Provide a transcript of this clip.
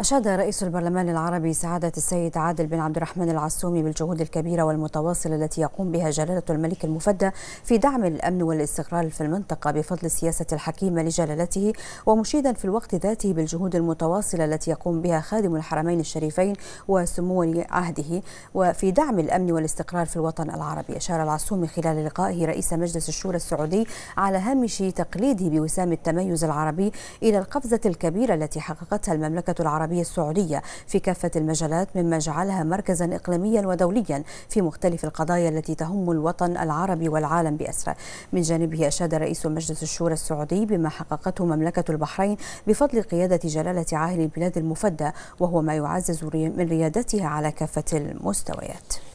أشاد رئيس البرلمان العربي سعادة السيد عادل بن عبد الرحمن العسومي بالجهود الكبيرة والمتواصلة التي يقوم بها جلالة الملك المفدى في دعم الأمن والاستقرار في المنطقة بفضل السياسة الحكيمة لجلالته ومشيدا في الوقت ذاته بالجهود المتواصلة التي يقوم بها خادم الحرمين الشريفين وسمو عهده وفي دعم الأمن والاستقرار في الوطن العربي أشار العسومي خلال لقائه رئيس مجلس الشورى السعودي على هامش تقليده بوسام التميز العربي إلى القفزة الكبيرة التي حققتها المملكة العربية العربية السعودية في كافة المجالات مما جعلها مركزا إقليميا ودوليا في مختلف القضايا التي تهم الوطن العربي والعالم بأسره من جانبه أشاد رئيس مجلس الشورى السعودي بما حققته مملكة البحرين بفضل قيادة جلالة عاهل البلاد المفدى وهو ما يعزز من ريادتها على كافة المستويات